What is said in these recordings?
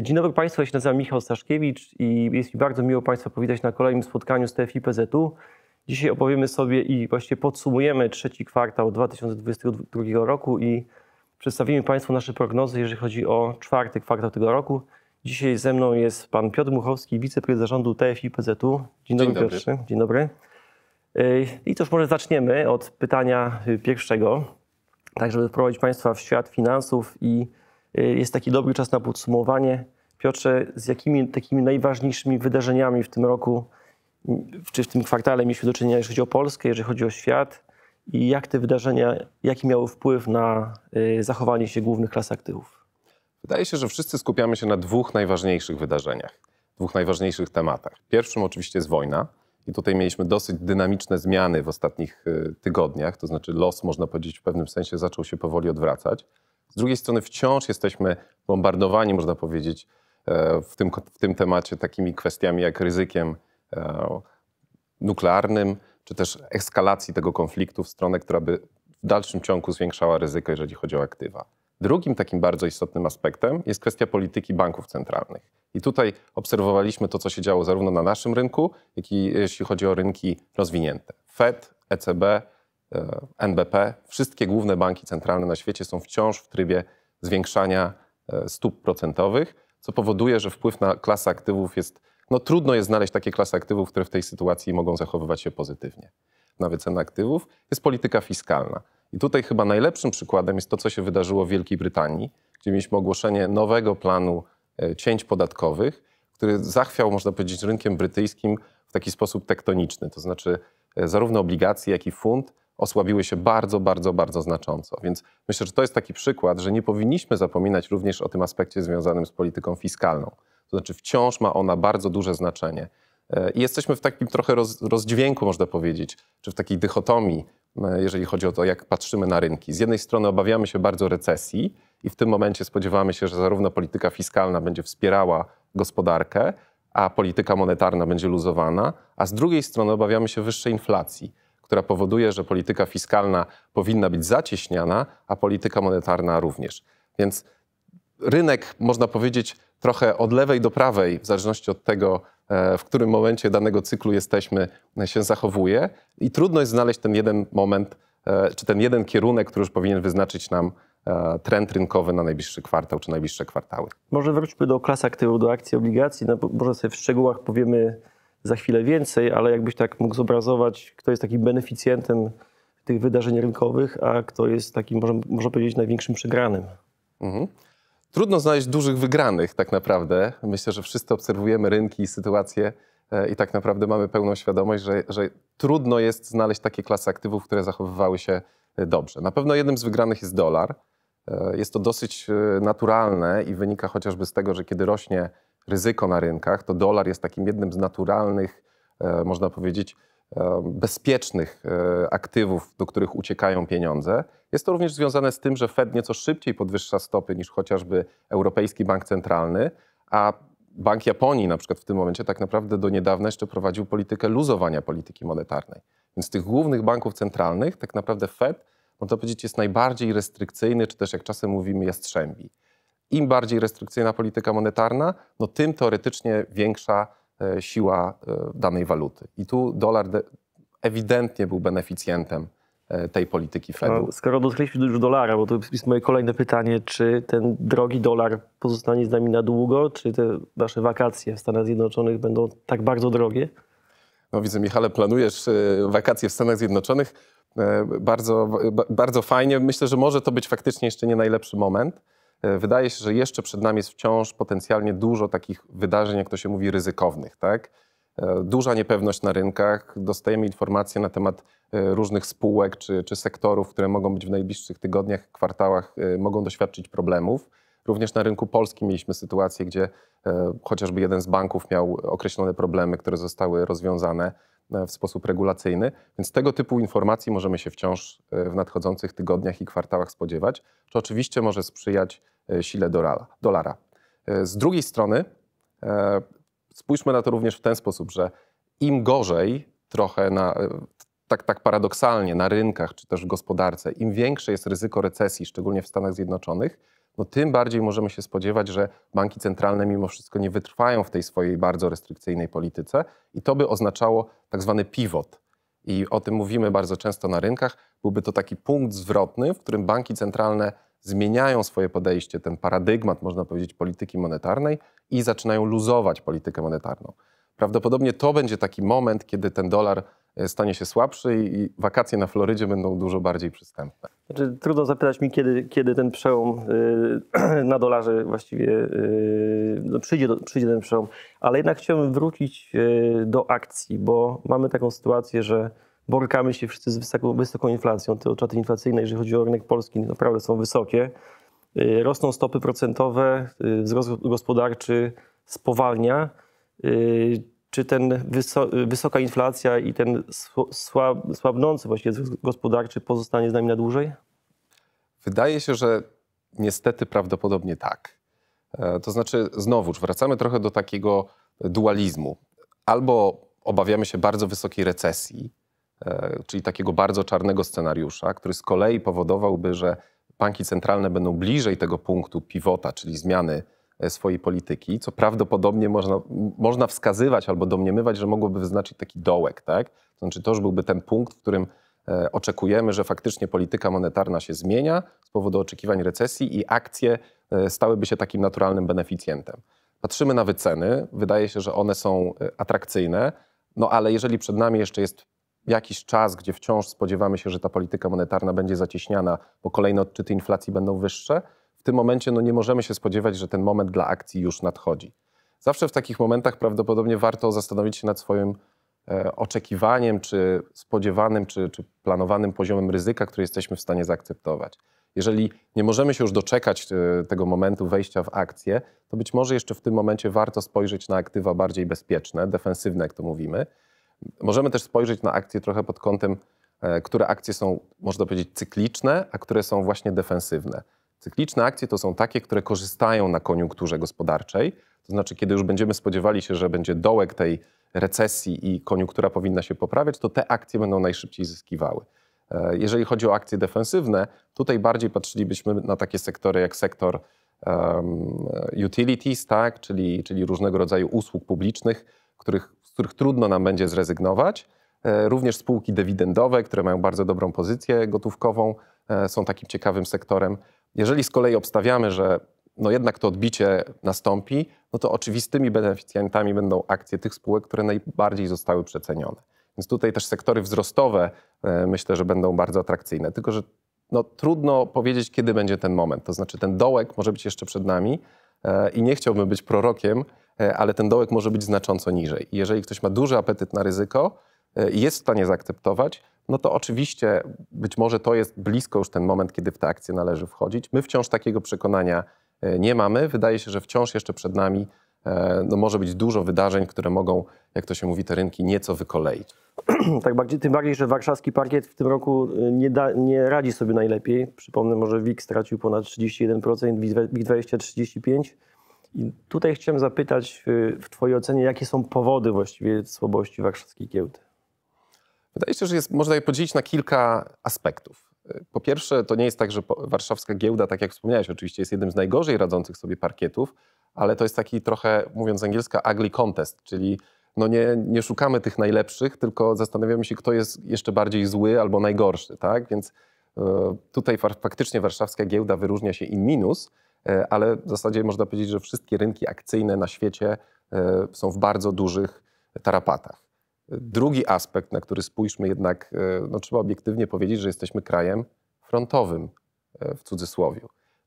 Dzień dobry Państwu, ja się nazywam Michał Staszkiewicz i jest mi bardzo miło Państwa powitać na kolejnym spotkaniu z TFIPZ-u. Dzisiaj opowiemy sobie i właściwie podsumujemy trzeci kwartał 2022 roku i przedstawimy Państwu nasze prognozy, jeżeli chodzi o czwarty kwartał tego roku. Dzisiaj ze mną jest pan Piotr Muchowski, wiceprezes zarządu TFIPZ-u. Dzień dobry, Dzień dobry. Dzień dobry. E, I cóż, może zaczniemy od pytania pierwszego, tak żeby wprowadzić Państwa w świat finansów i Y, jest taki dobry czas na podsumowanie. Piotrze, z jakimi takimi najważniejszymi wydarzeniami w tym roku, y, czy w tym kwartale mieliśmy do czynienia, jeżeli chodzi o Polskę, jeżeli chodzi o świat i jak te wydarzenia, jaki miały wpływ na y, zachowanie się głównych klas aktywów? Wydaje się, że wszyscy skupiamy się na dwóch najważniejszych wydarzeniach, dwóch najważniejszych tematach. Pierwszym oczywiście jest wojna. I tutaj mieliśmy dosyć dynamiczne zmiany w ostatnich tygodniach, to znaczy los, można powiedzieć, w pewnym sensie zaczął się powoli odwracać. Z drugiej strony wciąż jesteśmy bombardowani, można powiedzieć, e, w tym, w tym temacie takimi kwestiami jak ryzykiem e, nuklearnym, czy też eskalacji tego konfliktu w stronę, która by w dalszym ciągu zwiększała ryzyko, jeżeli chodzi o aktywa. Drugim takim bardzo istotnym aspektem jest kwestia polityki banków centralnych. I tutaj obserwowaliśmy to, co się działo zarówno na naszym rynku, jak i jeśli chodzi o rynki rozwinięte. Fed, ECB E, NBP, wszystkie główne banki centralne na świecie są wciąż w trybie zwiększania e, stóp procentowych, co powoduje, że wpływ na klasę aktywów jest, no trudno jest znaleźć takie klasy aktywów, które w tej sytuacji mogą zachowywać się pozytywnie. Na wycenę aktywów jest polityka fiskalna. I tutaj chyba najlepszym przykładem jest to, co się wydarzyło w Wielkiej Brytanii, gdzie mieliśmy ogłoszenie nowego planu e, cięć podatkowych, który zachwiał, można powiedzieć, rynkiem brytyjskim w taki sposób tektoniczny. To znaczy zarówno obligacje, jak i fund osłabiły się bardzo, bardzo, bardzo znacząco. Więc myślę, że to jest taki przykład, że nie powinniśmy zapominać również o tym aspekcie związanym z polityką fiskalną. To znaczy wciąż ma ona bardzo duże znaczenie. E, I jesteśmy w takim trochę roz, rozdźwięku, można powiedzieć, czy w takiej dychotomii, e, jeżeli chodzi o to, jak patrzymy na rynki. Z jednej strony obawiamy się bardzo recesji i w tym momencie spodziewamy się, że zarówno polityka fiskalna będzie wspierała gospodarkę, a polityka monetarna będzie luzowana, a z drugiej strony obawiamy się wyższej inflacji która powoduje, że polityka fiskalna powinna być zacieśniana, a polityka monetarna również. Więc rynek, można powiedzieć, trochę od lewej do prawej, w zależności od tego, e, w którym momencie danego cyklu jesteśmy, e, się zachowuje i trudno jest znaleźć ten jeden moment, e, czy ten jeden kierunek, który już powinien wyznaczyć nam trend rynkowy na najbliższy kwartał czy najbliższe kwartały. Może wróćmy do klas aktywów, do akcji, obligacji. No, może sobie w szczegółach powiemy, za chwilę więcej, ale jakbyś tak mógł zobrazować, kto jest takim beneficjentem tych wydarzeń rynkowych, a kto jest takim, może, można powiedzieć, największym przegranym. Mhm. Trudno znaleźć dużych wygranych tak naprawdę. Myślę, że wszyscy obserwujemy rynki i sytuacje e, i tak naprawdę mamy pełną świadomość, że, że trudno jest znaleźć takie klasy aktywów, które zachowywały się e, dobrze. Na pewno jednym z wygranych jest dolar. E, jest to dosyć naturalne i wynika chociażby z tego, że kiedy rośnie ryzyko na rynkach, to dolar jest takim jednym z naturalnych, e, można powiedzieć, e, bezpiecznych e, aktywów, do których uciekają pieniądze. Jest to również związane z tym, że Fed nieco szybciej podwyższa stopy niż chociażby Europejski Bank Centralny, a Bank Japonii na przykład w tym momencie tak naprawdę do niedawna jeszcze prowadził politykę luzowania polityki monetarnej. Więc tych głównych banków centralnych tak naprawdę Fed, można no powiedzieć, jest najbardziej restrykcyjny, czy też jak czasem mówimy, jest jastrzębi im bardziej restrykcyjna polityka monetarna, no tym teoretycznie większa e, siła e, danej waluty. I tu dolar ewidentnie był beneficjentem e, tej polityki no, Fedu. A skoro dotkliśmy już dolara, bo to jest moje kolejne pytanie, czy ten drogi dolar pozostanie z nami na długo, czy te nasze wakacje w Stanach Zjednoczonych będą tak bardzo drogie? No widzę, Michale, planujesz wakacje w Stanach Zjednoczonych. Bardzo, bardzo fajnie. Myślę, że może to być faktycznie jeszcze nie najlepszy moment. E, wydaje się, że jeszcze przed nami jest wciąż potencjalnie dużo takich wydarzeń, jak to się mówi, ryzykownych, tak? E, duża niepewność na rynkach, dostajemy informacje na temat e, różnych spółek czy, czy sektorów, które mogą być w najbliższych tygodniach, kwartałach, mogą doświadczyć problemów. Również na rynku polskim mieliśmy sytuację, gdzie chociażby jeden z banków miał określone problemy, które zostały rozwiązane w sposób regulacyjny, więc tego typu informacji możemy się wciąż w nadchodzących tygodniach i kwartałach spodziewać, co oczywiście może sprzyjać E, sile dolara. E, z drugiej strony e, spójrzmy na to również w ten sposób, że im gorzej trochę na, tak, tak paradoksalnie na rynkach czy też w gospodarce, im większe jest ryzyko recesji, szczególnie w Stanach Zjednoczonych, no tym bardziej możemy się spodziewać, że banki centralne mimo wszystko nie wytrwają w tej swojej bardzo restrykcyjnej polityce i to by oznaczało tak zwany pivot. I o tym mówimy bardzo często na rynkach. Byłby to taki punkt zwrotny, w którym banki centralne zmieniają swoje podejście, ten paradygmat, można powiedzieć, polityki monetarnej i zaczynają luzować politykę monetarną. Prawdopodobnie to będzie taki moment, kiedy ten dolar e, stanie się słabszy i wakacje na Florydzie będą dużo bardziej przystępne. Znaczy, trudno zapytać mi, kiedy, kiedy ten przełom yy, na dolarze właściwie yy, no, przyjdzie, do, przyjdzie ten przełom, ale jednak chciałbym wrócić yy, do akcji, bo mamy taką sytuację, że borykamy się wszyscy z wysoką, wysoką inflacją. Te odczaty inflacyjne, jeżeli chodzi o rynek polski, naprawdę są wysokie. Y, rosną stopy procentowe, y, wzrost gospodarczy spowalnia. Y, czy ten wyso wysoka inflacja i ten słab słabnący właśnie wzrost gospodarczy pozostanie z nami na dłużej? Wydaje się, że niestety prawdopodobnie tak. E, to znaczy, znowuż wracamy trochę do takiego dualizmu. Albo obawiamy się bardzo wysokiej recesji, E, czyli takiego bardzo czarnego scenariusza, który z kolei powodowałby, że banki centralne będą bliżej tego punktu pivota, czyli zmiany e, swojej polityki, co prawdopodobnie można, można wskazywać albo domniemywać, że mogłoby wyznaczyć taki dołek. Tak? To znaczy to już byłby ten punkt, w którym e, oczekujemy, że faktycznie polityka monetarna się zmienia z powodu oczekiwań recesji i akcje stałyby się takim naturalnym beneficjentem. Patrzymy na wyceny, wydaje się, że one są atrakcyjne, no ale jeżeli przed nami jeszcze jest jakiś czas, gdzie wciąż spodziewamy się, że ta polityka monetarna będzie zacieśniana, bo kolejne odczyty inflacji będą wyższe, w tym momencie no, nie możemy się spodziewać, że ten moment dla akcji już nadchodzi. Zawsze w takich momentach prawdopodobnie warto zastanowić się nad swoim e, oczekiwaniem, czy spodziewanym, czy, czy planowanym poziomem ryzyka, który jesteśmy w stanie zaakceptować. Jeżeli nie możemy się już doczekać e, tego momentu wejścia w akcję, to być może jeszcze w tym momencie warto spojrzeć na aktywa bardziej bezpieczne, defensywne, jak to mówimy, Możemy też spojrzeć na akcje trochę pod kątem, e, które akcje są, można powiedzieć, cykliczne, a które są właśnie defensywne. Cykliczne akcje to są takie, które korzystają na koniunkturze gospodarczej, to znaczy, kiedy już będziemy spodziewali się, że będzie dołek tej recesji i koniunktura powinna się poprawiać, to te akcje będą najszybciej zyskiwały. E, jeżeli chodzi o akcje defensywne, tutaj bardziej patrzylibyśmy na takie sektory jak sektor um, utilities, tak, czyli, czyli różnego rodzaju usług publicznych, których których trudno nam będzie zrezygnować. E, również spółki dywidendowe, które mają bardzo dobrą pozycję gotówkową, e, są takim ciekawym sektorem. Jeżeli z kolei obstawiamy, że no jednak to odbicie nastąpi, no to oczywistymi beneficjentami będą akcje tych spółek, które najbardziej zostały przecenione. Więc tutaj też sektory wzrostowe e, myślę, że będą bardzo atrakcyjne. Tylko, że no, trudno powiedzieć, kiedy będzie ten moment. To znaczy, ten dołek może być jeszcze przed nami i nie chciałbym być prorokiem, E, ale ten dołek może być znacząco niżej. Jeżeli ktoś ma duży apetyt na ryzyko i e, jest w stanie zaakceptować, no to oczywiście być może to jest blisko już ten moment, kiedy w te akcje należy wchodzić. My wciąż takiego przekonania e, nie mamy. Wydaje się, że wciąż jeszcze przed nami no może być dużo wydarzeń, które mogą, jak to się mówi, te rynki nieco wykoleić. tak, bardziej, tym bardziej, że warszawski parkiet w tym roku nie, da, nie radzi sobie najlepiej. Przypomnę może WIG stracił ponad 31%, WIG 20 35%. I tutaj chciałem zapytać y, w Twojej ocenie, jakie są powody właściwie słabości warszawskiej giełdy? Wydaje się, że jest, można je podzielić na kilka aspektów. Y, po pierwsze, to nie jest tak, że warszawska giełda, tak jak wspomniałeś, oczywiście jest jednym z najgorzej radzących sobie parkietów, ale to jest taki trochę, mówiąc z angielska, ugly contest, czyli no nie, nie szukamy tych najlepszych, tylko zastanawiamy się, kto jest jeszcze bardziej zły albo najgorszy, tak? Więc y, tutaj faktycznie warszawska giełda wyróżnia się i minus, E, ale w zasadzie można powiedzieć, że wszystkie rynki akcyjne na świecie e, są w bardzo dużych tarapatach. Drugi aspekt, na który spójrzmy jednak, e, no, trzeba obiektywnie powiedzieć, że jesteśmy krajem frontowym w cudzysłowie.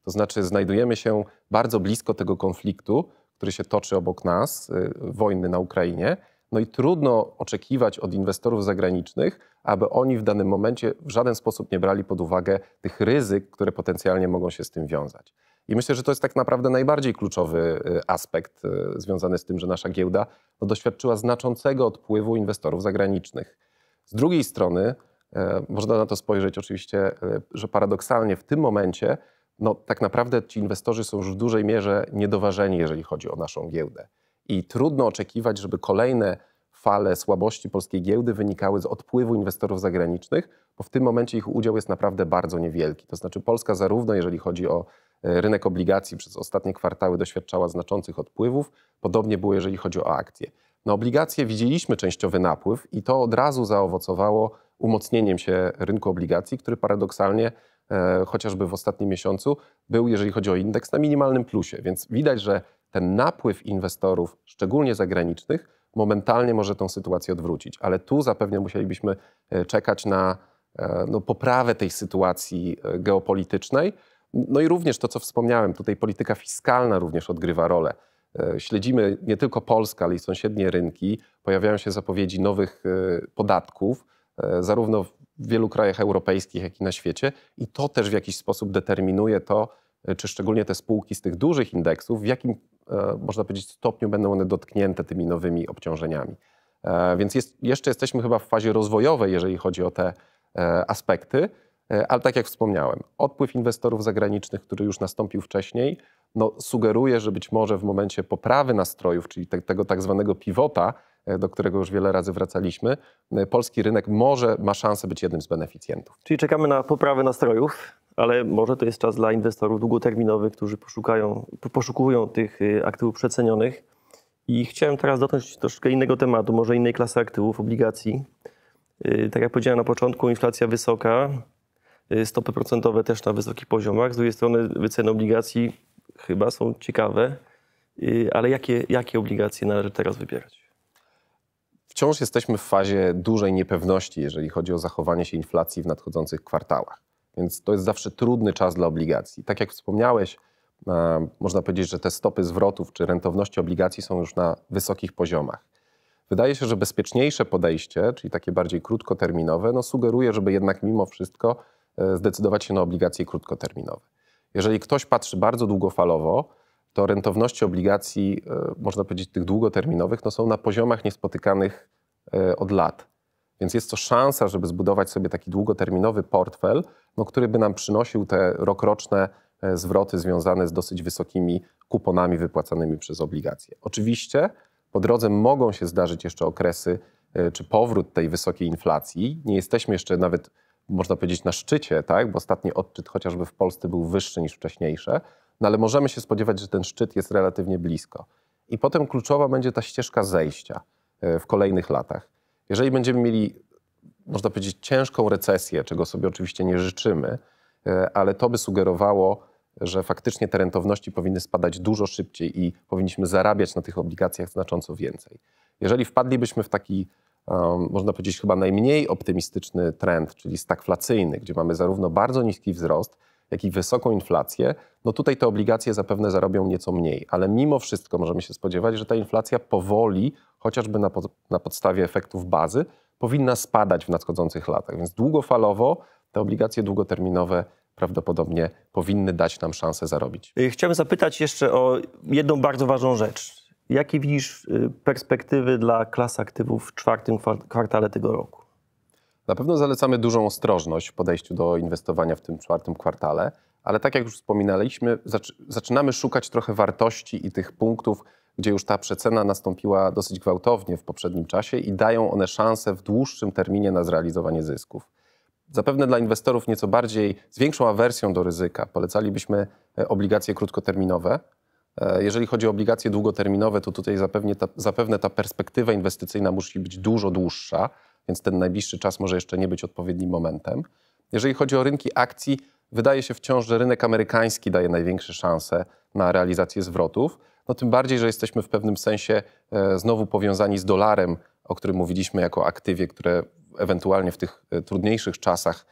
To znaczy znajdujemy się bardzo blisko tego konfliktu, który się toczy obok nas, wojny na Ukrainie. No i trudno oczekiwać od inwestorów zagranicznych, aby oni w danym momencie w żaden sposób nie brali pod uwagę tych ryzyk, które potencjalnie mogą się z tym wiązać. I myślę, że to jest tak naprawdę najbardziej kluczowy y, aspekt y, związany z tym, że nasza giełda no, doświadczyła znaczącego odpływu inwestorów zagranicznych. Z drugiej strony, y, można na to spojrzeć oczywiście, że paradoksalnie w tym momencie, no tak naprawdę ci inwestorzy są już w dużej mierze niedoważeni, jeżeli chodzi o naszą giełdę. I trudno oczekiwać, żeby kolejne fale słabości polskiej giełdy wynikały z odpływu inwestorów zagranicznych, bo w tym momencie ich udział jest naprawdę bardzo niewielki. To znaczy Polska zarówno jeżeli chodzi o E, rynek obligacji przez ostatnie kwartały doświadczała znaczących odpływów. Podobnie było, jeżeli chodzi o akcje. Na obligacje widzieliśmy częściowy napływ i to od razu zaowocowało umocnieniem się rynku obligacji, który paradoksalnie e, chociażby w ostatnim miesiącu był, jeżeli chodzi o indeks, na minimalnym plusie. Więc widać, że ten napływ inwestorów, szczególnie zagranicznych, momentalnie może tą sytuację odwrócić. Ale tu zapewne musielibyśmy e, czekać na e, no, poprawę tej sytuacji geopolitycznej. No i również to, co wspomniałem, tutaj polityka fiskalna również odgrywa rolę. E, śledzimy nie tylko Polskę, ale i sąsiednie rynki. Pojawiają się zapowiedzi nowych e, podatków, e, zarówno w wielu krajach europejskich, jak i na świecie. I to też w jakiś sposób determinuje to, czy szczególnie te spółki z tych dużych indeksów, w jakim, można powiedzieć, stopniu będą one dotknięte tymi nowymi obciążeniami. Więc jest, jeszcze jesteśmy chyba w fazie rozwojowej, jeżeli chodzi o te aspekty. E, ale tak jak wspomniałem, odpływ inwestorów zagranicznych, który już nastąpił wcześniej, no, sugeruje, że być może w momencie poprawy nastrojów, czyli te, tego tak zwanego pivota, e, do którego już wiele razy wracaliśmy, e, polski rynek może ma szansę być jednym z beneficjentów. Czyli czekamy na poprawę nastrojów, ale może to jest czas dla inwestorów długoterminowych, którzy poszukają, poszukują tych y, aktywów przecenionych. I chciałem teraz dotknąć troszkę innego tematu, może innej klasy aktywów, obligacji. Y, tak jak powiedziałem na początku, inflacja wysoka, Y, stopy procentowe też na wysokich poziomach. Z drugiej strony wyceny obligacji chyba są ciekawe, y, ale jakie, jakie obligacje należy teraz wybierać? Wciąż jesteśmy w fazie dużej niepewności, jeżeli chodzi o zachowanie się inflacji w nadchodzących kwartałach. Więc to jest zawsze trudny czas dla obligacji. Tak jak wspomniałeś, e, można powiedzieć, że te stopy zwrotów czy rentowności obligacji są już na wysokich poziomach. Wydaje się, że bezpieczniejsze podejście, czyli takie bardziej krótkoterminowe, no sugeruje, żeby jednak mimo wszystko E, zdecydować się na obligacje krótkoterminowe. Jeżeli ktoś patrzy bardzo długofalowo, to rentowności obligacji, e, można powiedzieć, tych długoterminowych, no są na poziomach niespotykanych e, od lat. Więc jest to szansa, żeby zbudować sobie taki długoterminowy portfel, no, który by nam przynosił te rokroczne zwroty związane z dosyć wysokimi kuponami wypłacanymi przez obligacje. Oczywiście po drodze mogą się zdarzyć jeszcze okresy czy powrót tej wysokiej inflacji. Nie jesteśmy jeszcze nawet można powiedzieć, na szczycie, tak? bo ostatni odczyt chociażby w Polsce był wyższy niż wcześniejsze, no ale możemy się spodziewać, że ten szczyt jest relatywnie blisko. I potem kluczowa będzie ta ścieżka zejścia e, w kolejnych latach. Jeżeli będziemy mieli, można powiedzieć, ciężką recesję, czego sobie oczywiście nie życzymy, e, ale to by sugerowało, że faktycznie te rentowności powinny spadać dużo szybciej i powinniśmy zarabiać na tych obligacjach znacząco więcej. Jeżeli wpadlibyśmy w taki można powiedzieć, chyba najmniej optymistyczny trend, czyli stagflacyjny, gdzie mamy zarówno bardzo niski wzrost, jak i wysoką inflację, no tutaj te obligacje zapewne zarobią nieco mniej, ale mimo wszystko możemy się spodziewać, że ta inflacja powoli, chociażby na, po, na podstawie efektów bazy, powinna spadać w nadchodzących latach. Więc długofalowo te obligacje długoterminowe prawdopodobnie powinny dać nam szansę zarobić. Y, Chciałbym zapytać jeszcze o jedną bardzo ważną rzecz. Jakie widzisz y, perspektywy dla klas aktywów w czwartym kwartale tego roku? Na pewno zalecamy dużą ostrożność w podejściu do inwestowania w tym czwartym kwartale, ale tak jak już wspominaliśmy, zaczynamy szukać trochę wartości i tych punktów, gdzie już ta przecena nastąpiła dosyć gwałtownie w poprzednim czasie i dają one szansę w dłuższym terminie na zrealizowanie zysków. Zapewne dla inwestorów nieco bardziej z większą awersją do ryzyka polecalibyśmy e, obligacje krótkoterminowe, E, jeżeli chodzi o obligacje długoterminowe, to tutaj zapewne ta, zapewne ta perspektywa inwestycyjna musi być dużo dłuższa, więc ten najbliższy czas może jeszcze nie być odpowiednim momentem. Jeżeli chodzi o rynki akcji, wydaje się wciąż, że rynek amerykański daje największe szanse na realizację zwrotów. No tym bardziej, że jesteśmy w pewnym sensie e, znowu powiązani z dolarem, o którym mówiliśmy jako aktywie, które ewentualnie w tych e, trudniejszych czasach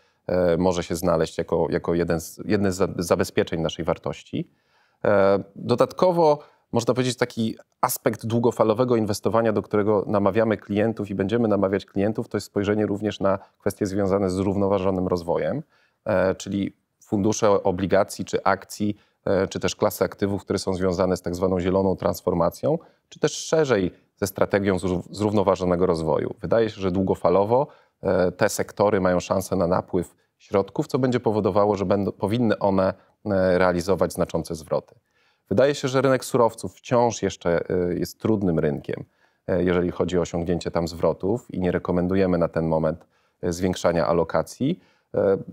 może się znaleźć jako, jako jeden z, jedne z zabezpieczeń naszej wartości. E, dodatkowo można powiedzieć, taki aspekt długofalowego inwestowania, do którego namawiamy klientów i będziemy namawiać klientów, to jest spojrzenie również na kwestie związane z zrównoważonym rozwojem, e, czyli fundusze obligacji czy akcji, e, czy też klasy aktywów, które są związane z tak zwaną zieloną transformacją, czy też szerzej ze strategią zrównoważonego rozwoju. Wydaje się, że długofalowo te sektory mają szansę na napływ środków, co będzie powodowało, że będą, powinny one e, realizować znaczące zwroty. Wydaje się, że rynek surowców wciąż jeszcze e, jest trudnym rynkiem, e, jeżeli chodzi o osiągnięcie tam zwrotów i nie rekomendujemy na ten moment zwiększania alokacji.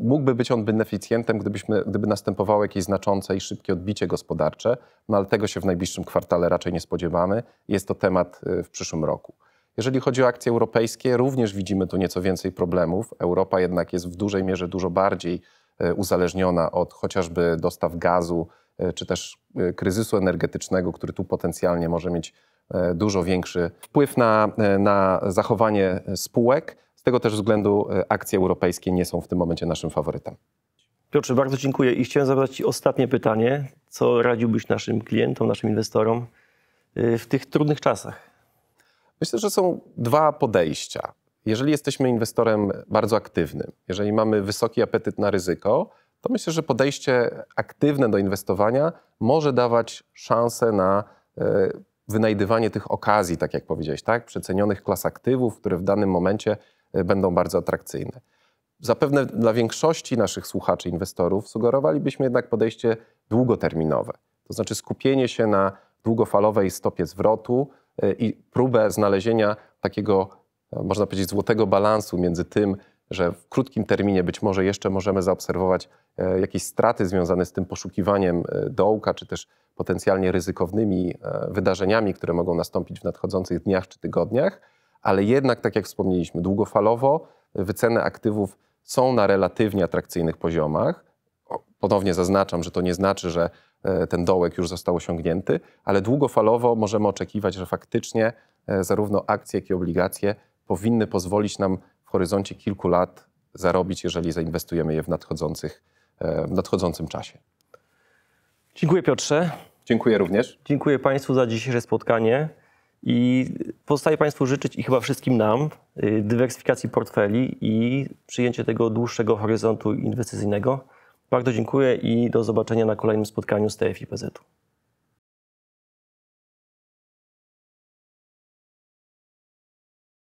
Mógłby być on beneficjentem, gdybyśmy, gdyby następowało jakieś znaczące i szybkie odbicie gospodarcze, no ale tego się w najbliższym kwartale raczej nie spodziewamy. Jest to temat w przyszłym roku. Jeżeli chodzi o akcje europejskie, również widzimy tu nieco więcej problemów. Europa jednak jest w dużej mierze dużo bardziej e, uzależniona od chociażby dostaw gazu e, czy też e, kryzysu energetycznego, który tu potencjalnie może mieć dużo większy wpływ na, na zachowanie spółek. Z tego też względu akcje europejskie nie są w tym momencie naszym faworytem. Piotrze, bardzo dziękuję i chciałem zadać Ci ostatnie pytanie. Co radziłbyś naszym klientom, naszym inwestorom w tych trudnych czasach? Myślę, że są dwa podejścia. Jeżeli jesteśmy inwestorem bardzo aktywnym, jeżeli mamy wysoki apetyt na ryzyko, to myślę, że podejście aktywne do inwestowania może dawać szansę na e, wynajdywanie tych okazji, tak jak powiedziałeś, tak? przecenionych klas aktywów, które w danym momencie e, będą bardzo atrakcyjne. Zapewne dla większości naszych słuchaczy, inwestorów, sugerowalibyśmy jednak podejście długoterminowe, to znaczy skupienie się na długofalowej stopie zwrotu y, i próbę znalezienia takiego, e, można powiedzieć, złotego balansu między tym, że w krótkim terminie być może jeszcze możemy zaobserwować e, jakieś straty związane z tym poszukiwaniem e, dołka, czy też potencjalnie ryzykownymi wydarzeniami, które mogą nastąpić w nadchodzących dniach czy tygodniach, ale jednak, tak jak wspomnieliśmy, długofalowo wyceny aktywów są na relatywnie atrakcyjnych poziomach Ponownie zaznaczam, że to nie znaczy, że e, ten dołek już został osiągnięty, ale długofalowo możemy oczekiwać, że faktycznie e, zarówno akcje, jak i obligacje powinny pozwolić nam w horyzoncie kilku lat zarobić, jeżeli zainwestujemy je w, nadchodzących, e, w nadchodzącym czasie. Dziękuję Piotrze. Dziękuję również. Dziękuję Państwu za dzisiejsze spotkanie i pozostaje Państwu życzyć i chyba wszystkim nam dywersyfikacji portfeli i przyjęcie tego dłuższego horyzontu inwestycyjnego. Bardzo dziękuję i do zobaczenia na kolejnym spotkaniu z TFIPZ.